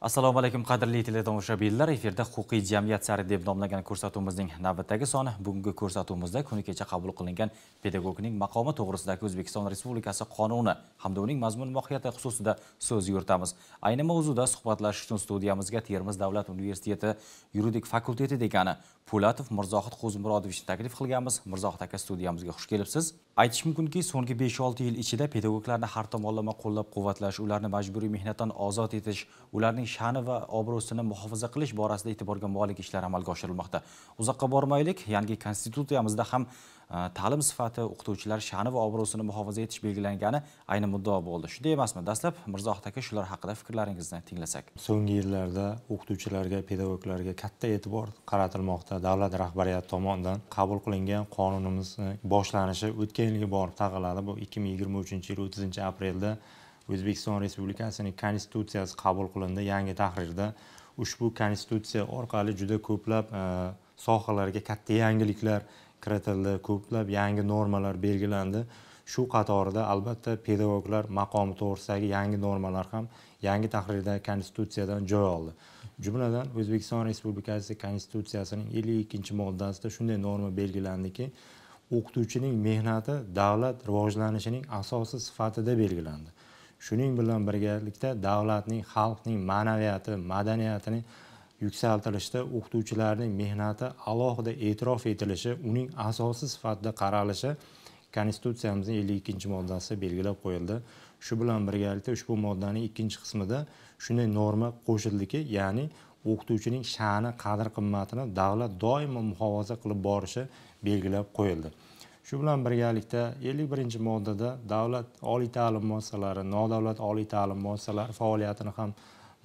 assalomu alaykum qadrli teletomoshabinlar efirda huquqiy jamiyat sari deb nomlangan ko'rsatuvimizning navbatdagi soni bugungi ko'rsatuvimizda kuni kecha qabul qilingan pedagogning maqomi to'g'risidagi o'zbekiston respublikasi qonuni hamda uning mazmun mohiyati xususida so'z yuritamiz ayni mavzuda suhbatlashish uchun studiyamizga termiz davlat universiteti yuridik fakulteti degani po'latov mirzohid qo'zmurodovichni taklif qilganmiz mirzohid aka studiyamizga xush kelibsiz aytish mumkinki so'nggi besh olti yil ichida pedagoglarni har tomonlama qo'llab quvvatlash ularni majburiy mehnatdan ozod etish ularning sha'ni va obro'sini muhofaza qilish borasida e'tiborga molik ishlar amalga oshirilmoqda uzoqqa bormaylik yangi konstitutsiyamizda ham e, ta'lim sifati o'qituvchilar sha'ni va obro'sini muhofaza etish belgilangani ayni muddao bo'ldi shunday emasmi dastlab mirzohid aka shular haqida fikrlaringizni tinglasak so'nggi yillarda o'qituvchilarga pedagoglarga katta e'tibor qaratilmoqda davlat rahbariyati tomonidan qabul qilingan qonunimizni e, boshlanishi o'tgan yilga borib taqaladi bu ikki ming yigirma uchinchi yil o'ttizinchi aprelda o'zbekiston respublikasining konstitutsiyasi qabul qilindi yangi tahrirda ushbu konstitutsiya orqali juda ko'plab e, sohalarga katta yangiliklar kiritildi ko'plab yangi normalar belgilandi shu qatorida albatta pedagoglar maqomi to'g'risidagi yangi normalar ham yangi tahrirda konstitutsiyadan joy oldi jumladan o'zbekiston respublikasi konstitutsiyasining ellik ikkinchi moddasida shunday norma belgilandiki o'qituvchining mehnati davlat rivojlanishining asosi sifatida belgilandi shuning bilan birgalikda davlatning xalqning ma'naviyati madaniyatini yuksaltirishda o'qituvchilarning mehnati alohida e'tirof etilishi uning asosi sifatida qaralishi konstitutsiyamizning ellik ikkinchi moddasi belgilab qo'yildi shu bilan birgalikda ushbu moddaning ikkinchi qismida shunday norma qo'shildiki ya'ni o'qituvchining sha'ni qadr qimmatini davlat doimo muhofaza qilib borishi belgilab qo'yildi shu bilan birgalikda ellik birinchi moddada davlat oliy ta'lim muassasalari nodavlat oliy ta'lim muassasalari faoliyatini ham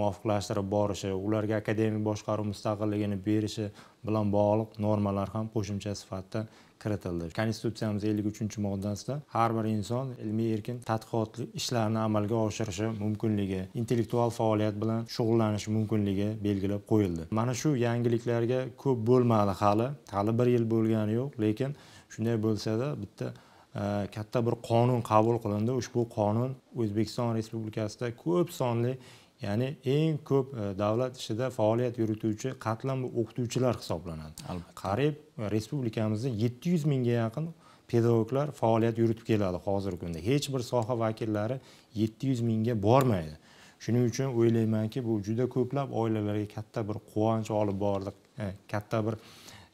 muvofiqlashtirib borishi ularga akademik boshqaruv mustaqilligini berishi bilan bog'liq normalar ham qo'shimcha sifatida kiritildi konstitutsiyamiz ellik uchinchi moddasida har bir inson ilmiy erkin tadqiqot ishlarini amalga oshirishi mumkinligi intellektual faoliyat bilan shug'ullanish mumkinligi belgilab qo'yildi mana shu yangiliklarga ko'p bo'lmadi hali hali bir yil bo'lgani yo'q lekin shunday bo'lsada bitta e, katta bir qonun qabul qilindi ushbu qonun o'zbekiston respublikasida ko'p sonli ya'ni eng ko'p e, davlat ishida faoliyat yurituvchi qatlam o'qituvchilar hisoblanadi albatta qariyb e, respublikamizda yetti yuz mingga yaqin pedagoglar faoliyat yuritib keladi hozirgi kunda hech bir soha vakillari yetti yuz mingga bormaydi shuning uchun o'ylaymanki bu juda ko'plab oilalarga katta bir quvonch olib bordi katta bir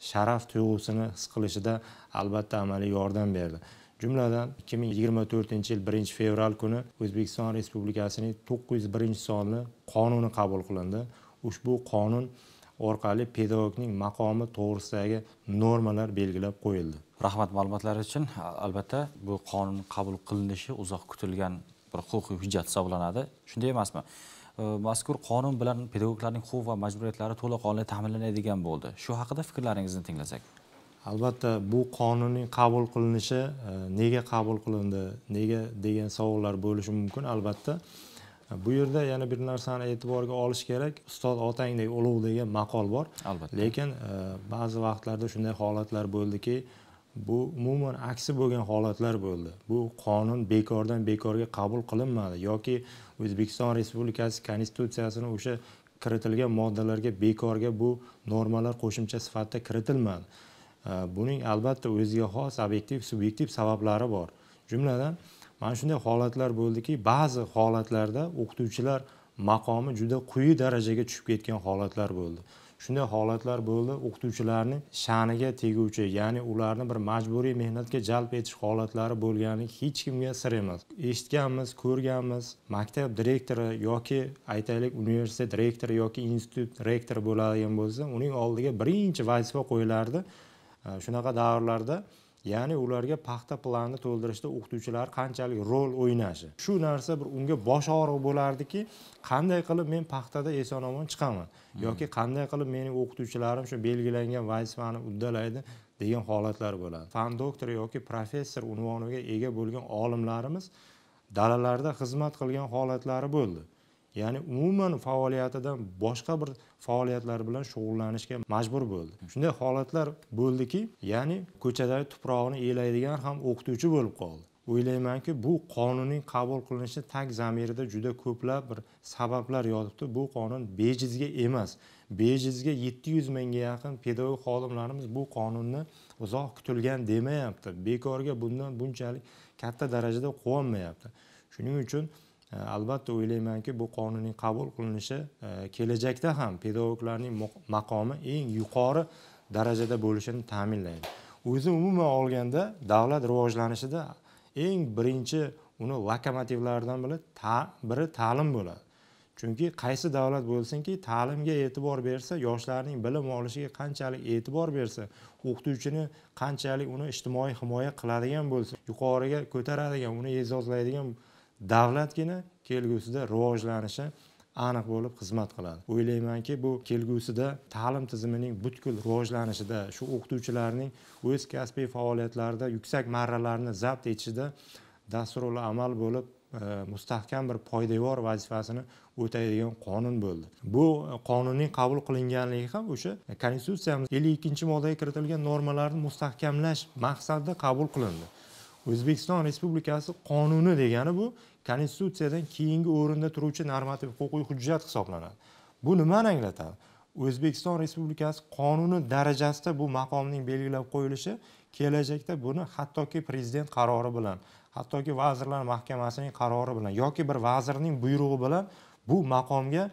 sharaf tuyg'usini his qilishida albatta amaliy yordam berdi jumladan 2024 yil 1 fevral kuni o'zbekiston respublikasining 901 sonli qonuni qabul qilindi ushbu qonun orqali pedagogning maqomi to'g'risidagi normalar belgilab qo'yildi rahmat ma'lumotlari uchun albatta bu qonun qabul qilinishi uzoq kutilgan bir huquqiy hujjat hisoblanadi shunday emasmi mazkur qonun bilan pedagoglarning huquq va majburiyatlari to'laqonli ta'minlanadigan bo'ldi shu haqida fikrlaringizni tinglasak albatta bu qonunning qabul qilinishi e, nega qabul qilindi nega degan savollar bo'lishi mumkin albatta e, bu yerda yana bir narsani e'tiborga olish kerak ustoz otangdek ulug' degan maqol bor albatta lekin e, ba'zi vaqtlarda shunday holatlar bo'ldiki bu umuman aksi bo'lgan holatlar bo'ldi bu qonun bekordan bekorga qabul qilinmadi yoki o'zbekiston respublikasi konstitutsiyasini o'sha kiritilgan moddalarga bekorga bu normalar qo'shimcha sifatida kiritilmadi buning albatta o'ziga xos obyektiv subyektiv sabablari bor jumladan mana shunday holatlar bo'ldiki ba'zi holatlarda o'qituvchilar maqomi juda quyi darajaga tushib ketgan holatlar bo'ldi shunday holatlar bo'ldi o'qituvchilarni sha'niga teguvchi ya'ni ularni bir majburiy mehnatga jalb etish holatlari bo'lgani hech kimga sir emas eshitganmiz ko'rganmiz maktab direktori yoki aytaylik universitet rektori yoki institut rektori bo'ladigan bo'lsa uning oldiga birinchi vazifa qo'yilardi shunaqa davrlarda ya'ni ularga paxta planni to'ldirishda o'qituvchilar qanchalik rol o'ynashi shu narsa bir unga bosh og'rig'i bo'lardiki qanday qilib men paxtada eson omon chiqaman hmm. yoki qanday qilib mening o'qituvchilarim shu belgilangan vazifani uddalaydi degan holatlar bo'ladi fan doktori yoki professor unvoniga ega bo'lgan olimlarimiz dalalarda xizmat qilgan holatlari bo'ldi ya'ni umuman faoliyatidan boshqa bir faoliyatlar bilan shug'ullanishga majbur bo'ldi shunday holatlar bo'ldiki ya'ni ko'chadagi tuprog'ini elaydigan ham o'qituvchi bo'lib qoldi o'ylaymanki bu qonunning qabul qilinishi tag zamirida juda ko'plab bir sabablar yotibdi bu qonun bejizga emas bejizga yetti yuz mingga yaqin pedagog xodimlarimiz bu qonunni uzoq kutilgan demayapti bekorga bundan bunchalik katta darajada quvonmayapti shuning uchun E, albatta o'ylaymanki bu qonunning qabul qilinishi e, kelajakda ham pedagoglarning maqomi eng yuqori darajada bo'lishini ta'minlaydi o'zi umuman olganda davlat rivojlanishida eng birinchi uni lokomotivlaridan biri ta, biri ta'lim bo'ladi chunki qaysi davlat bo'lsinki ta'limga e'tibor bersa yoshlarning bilim olishiga qanchalik e'tibor bersa o'qituvchini qanchalik uni ijtimoiy himoya qiladigan bo'lsa yuqoriga ko'taradigan uni e'zozlaydigan davlatgina kelgusida rivojlanishi aniq bo'lib xizmat qiladi o'ylaymanki bu kelgusida ta'lim tizimining butkul rivojlanishida shu o'qituvchilarning o'z kasbiy faoliyatlarida yuksak marralarni zabt etishida dasturul amal bo'lib e, mustahkam bir poydevor vazifasini o'taydigan qonun bo'ldi bu qonunning qabul qilinganligi ham o'sha konstitutsiyamiz ellik ikkinchi moddaga kiritilgan normalarni mustahkamlash maqsadida qabul qilindi o'zbekiston respublikasi qonuni degani bu konstitutsiyadan keyingi o'rinda turuvchi normativ huquqiy hujjat hisoblanadi bu nimani anglatadi o'zbekiston respublikasi qonuni darajasida bu maqomning belgilab qo'yilishi kelajakda buni hattoki prezident qarori bilan hattoki vazirlar mahkamasining qarori bilan yoki bir vazirning buyrug'i bilan bu maqomga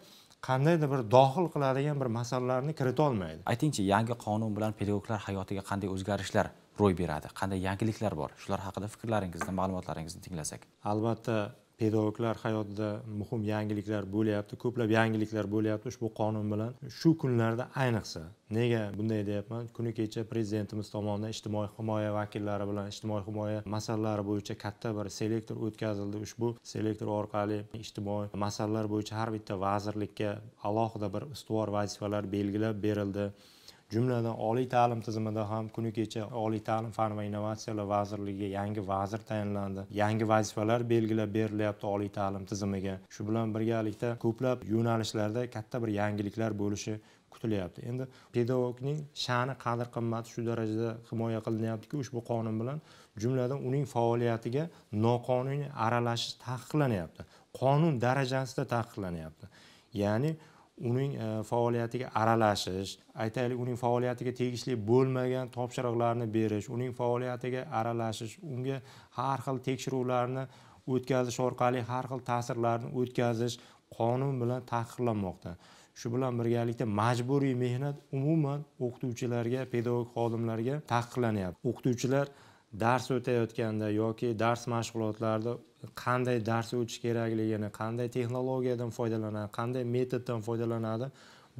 qandaydir bir dohil qiladigan bir masalalarni kiritolmaydi aytingchi yangi qonun bilan pedagoglar hayotiga qanday o'zgarishlar ro'y beradi qanday yangiliklar bor shular haqida fikrlaringizni ma'lumotlaringizni tinglasak albatta pedagoglar hayotida muhim yangiliklar bo'lyapti ko'plab yangiliklar bo'lyapti ushbu qonun bilan shu kunlarda ayniqsa nega bunday deyapman kuni kecha prezidentimiz tomonidan ijtimoiy himoya vakillari bilan ijtimoiy himoya masalalari bo'yicha katta bir selektor o'tkazildi ushbu selektor orqali ijtimoiy masalalar bo'yicha har bitta vazirlikka alohida bir ustuvor vazifalar belgilab berildi jumladan oliy ta'lim tizimida ham kuni kecha oliy ta'lim fan va innovatsiyalar vazirligiga yangi vazir tayinlandi yangi vazifalar belgilab berilyapti oliy ta'lim tizimiga shu bilan birgalikda ko'plab yo'nalishlarda katta bir yangiliklar bo'lishi kutilyapti endi pedagogning sha'ni qadr qimmati shu darajada himoya qilinyaptiki ushbu qonun bilan jumladan uning faoliyatiga noqonuniy aralashish taqiqlanyapti qonun darajasida taqiqlanyapti ya'ni uning e, faoliyatiga aralashish aytaylik uning faoliyatiga tegishli bo'lmagan topshiriqlarni berish uning faoliyatiga aralashish unga har xil tekshiruvlarni o'tkazish orqali har xil ta'sirlarni o'tkazish qonun bilan taqiqlanmoqda shu bilan birgalikda majburiy mehnat umuman o'qituvchilarga pedagog xodimlarga taqiqlanyapti o'qituvchilar dars o'tayotganda yoki dars mashg'ulotlarida qanday dars o'tish kerakligini qanday texnologiyadan foydalanadi qanday metoddan foydalanadi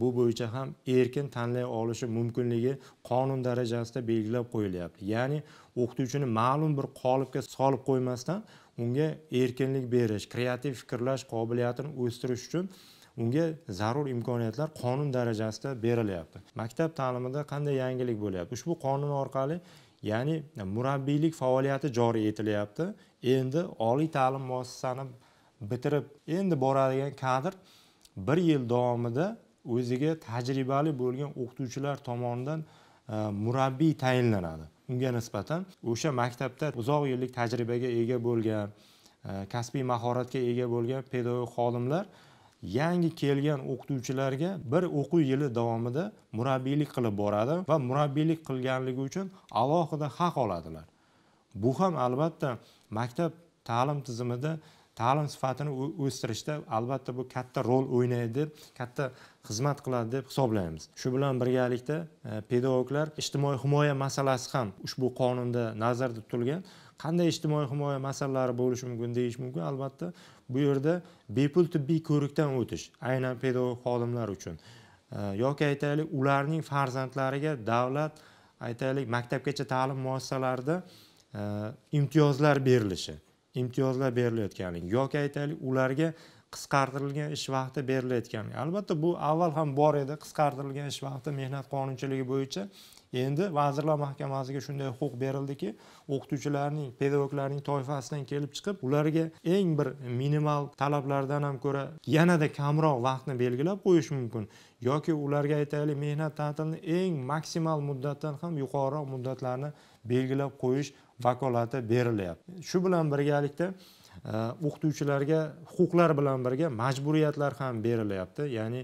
bu bo'yicha ham erkin tanlay olishi mumkinligi qonun darajasida belgilab qo'yilyapti ya'ni o'qituvchini ma'lum bir qolipga solib qo'ymasdan unga erkinlik berish kreativ fikrlash qobiliyatini o'stirish uchun unga zarur imkoniyatlar qonun darajasida berilyapti maktab ta'limida qanday yangilik bo'lyapti ushbu qonun orqali ya'ni e, murabbiylik faoliyati joriy etilyapti endi oliy ta'lim muassasasini bitirib endi boradigan kadr bir yil davomida o'ziga tajribali bo'lgan o'qituvchilar tomonidan e, murabbiy tayinlanadi unga nisbatan o'sha maktabda uzoq yillik tajribaga ega bo'lgan e, kasbiy mahoratga ega bo'lgan pedagog xodimlar yangi kelgan o'qituvchilarga bir o'quv yili davomida murabbiylik qilib boradi va murabbiylik qilganligi uchun alohida haq oladilar bu ham albatta maktab ta'lim tizimida ta'lim sifatini o'stirishda albatta bu katta rol o'ynaydi deb katta xizmat qiladi deb hisoblaymiz shu bilan birgalikda e, pedagoglar ijtimoiy himoya masalasi ham ushbu qonunda nazarda tutilgan qanday ijtimoiy himoya masalalari bo'lishi mumkin deyish mumkin albatta bu yerda bepul tibbiy ko'rikdan o'tish aynan pedagog xodimlar uchun yoki aytaylik ularning farzandlariga davlat aytaylik maktabgacha ta'lim muassasalarida imtiyozlar berilishi imtiyozlar berilayotganligi yoki aytaylik ularga qisqartirilgan ish vaqti berilayotganligi albatta bu avval ham bor edi qisqartirilgan ish vaqti mehnat qonunchiligi bo'yicha endi vazirlar mahkamasiga shunday huquq berildiki o'qituvchilarning pedagoglarning toifasidan kelib chiqib ularga eng bir minimal talablardan ham ko'ra yanada kamroq vaqtni belgilab qo'yish mumkin yoki ularga aytaylik mehnat ta'tilini eng maksimal muddatdan ham yuqoriroq muddatlarni belgilab qo'yish vakolati berilyapti shu bilan birgalikda e, o'qituvchilarga huquqlar bilan birga majburiyatlar ham berilyapti ya'ni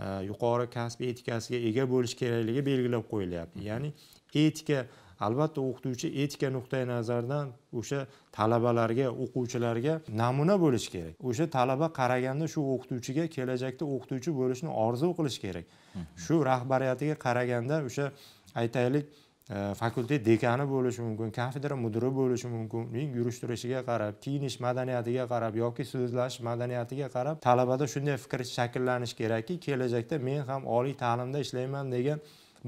E, yuqori kasb etikasiga ega bo'lish kerakligi belgilab qo'yilyapti mhmm. ya'ni etika albatta o'qituvchi etika nuqtai nazaridan o'sha talabalarga o'quvchilarga namuna bo'lishi kerak o'sha talaba qaraganda shu o'qituvchiga kelajakda o'qituvchi bo'lishni orzu qilishi kerak mhmm. shu rahbariyatiga qaraganda o'sha aytaylik fakultet dekani bo'lishi mumkin kafedra mudiri bo'lishi mumkin uning yurish turishiga qarab kiyinish madaniyatiga qarab yoki so'zlash madaniyatiga qarab talabada shunday fikr shakllanishi kerakki kelajakda men ham oliy ta'limda ishlayman degan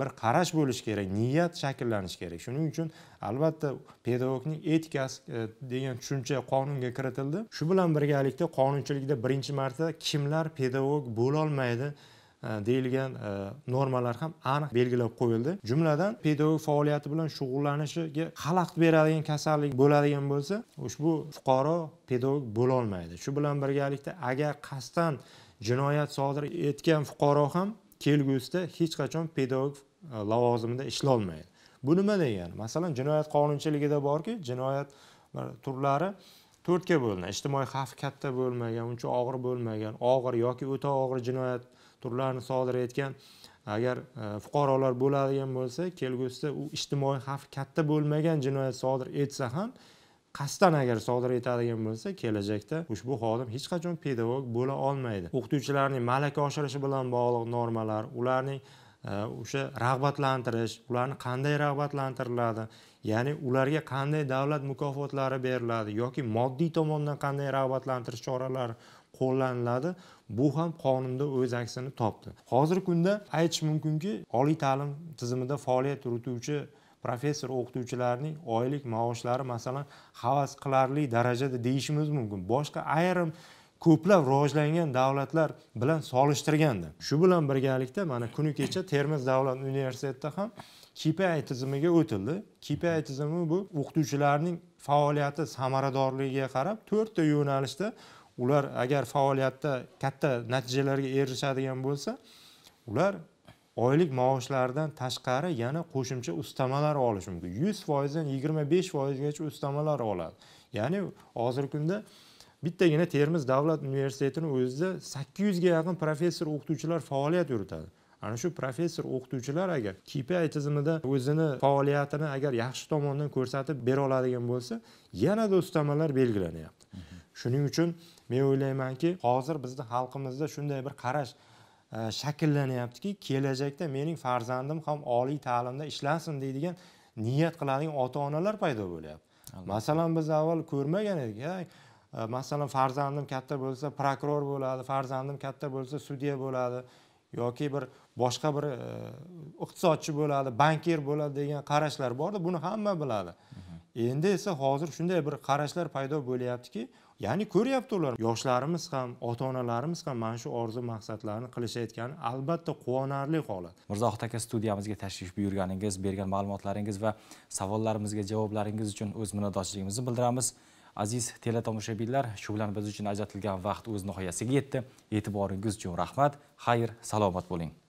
bir qarash bo'lishi kerak niyat shakllanishi kerak shuning uchun albatta pedagogning etikasi e, degan tushuncha qonunga kiritildi shu bilan birgalikda qonunchilikda birinchi marta kimlar pedagog bo'lolmaydi E, deyilgan e, normalar ham aniq belgilab qo'yildi jumladan pedagog faoliyati bilan shug'ullanishiga xalaqit beradigan kasallik bo'ladigan bo'lsa ushbu fuqaro pedagog bo'lolmaydi shu bilan birgalikda agar qasddan jinoyat sodir etgan fuqaro ham kelgusida hech qachon pedagog e, lavozimida ishlolmaydi bu nima degani masalan jinoyat qonunchiligida borki jinoyat turlari to'rtga bo'linadi ijtimoiy xavf katta bo'lmagan uncha og'ir bo'lmagan og'ir yoki o'ta og'ir jinoyat turlarini sodir etgan agar e, fuqarolar bo'ladigan bo'lsa kelgusida u ijtimoiy xavf katta bo'lmagan jinoyat sodir etsa ham qasddan agar sodir etadigan bo'lsa kelajakda ushbu xodim hech qachon pedagog bo'la olmaydi o'qituvchilarning malaka oshirishi bilan bog'liq normalar ularning e, o'sha rag'batlantirish ularni qanday rag'batlantiriladi ya'ni ularga qanday davlat mukofotlari beriladi yoki moddiy tomondan qanday rag'batlantirish choralari qo'llaniladi bu ham qonunda o'z aksini topdi hozirgi kunda aytish mumkinki oliy ta'lim tizimida faoliyat yurituvchi professor o'qituvchilarning oylik maoshlari masalan havas qilarli darajada deyishimiz mumkin boshqa ayrim ko'plab rivojlangan davlatlar bilan solishtirganda shu bilan birgalikda mana kuni kecha termiz davlat universitetida ham kpi tizimiga o'tildi kpi tizimi bu o'qituvchilarning faoliyati samaradorligiga qarab to'rtta yo'nalishda ular agar faoliyatda katta natijalarga erishadigan bo'lsa ular oylik maoshlaridan tashqari yana qo'shimcha ustamalar olishi mumkin yuz foizdan yigirma besh foizgacha ustamalar oladi ya'ni hozirgi kunda bittagina termiz davlat universitetini o'zida sakkiz yuzga yaqin professor o'qituvchilar faoliyat yuritadi ana shu professor o'qituvchilar agar kpi tizimida o'zini faoliyatini agar yaxshi tomondan ko'rsatib bera oladigan bo'lsa yanada ustamalar belgilanyapti shuning uchun men o'ylaymanki hozir bizni xalqimizda shunday bir qarash e, shakllanyaptiki kelajakda mening farzandim ham oliy ta'limda ishlasin deydigan niyat qiladigan ota onalar paydo bo'lyapti masalan biz avval ko'rmagan edik e, masalan farzandim katta bo'lsa prokuror bo'ladi farzandim katta bo'lsa sudya bo'ladi yoki bir boshqa bir e, iqtisodchi bo'ladi banker bo'ladi degan qarashlar bordi buni hamma biladi endi esa hozir shunday bir qarashlar paydo bo'lyaptiki ya'ni ko'ryapti ular yoshlarimiz ham ota onalarimiz ham mana shu orzu maqsadlarni qilishayotgani albatta quvonarli holat mirzohid aka studiyamizga tashrif buyurganingiz bergan ma'lumotlaringiz va savollarimizga javoblaringiz uchun o'z minnatdorchiligimizni bildiramiz aziz teletomoshabinlar shu bilan biz uchun ajratilgan vaqt o'z nihoyasiga yetdi e'tiboringiz uchun rahmat xayr salomat bo'ling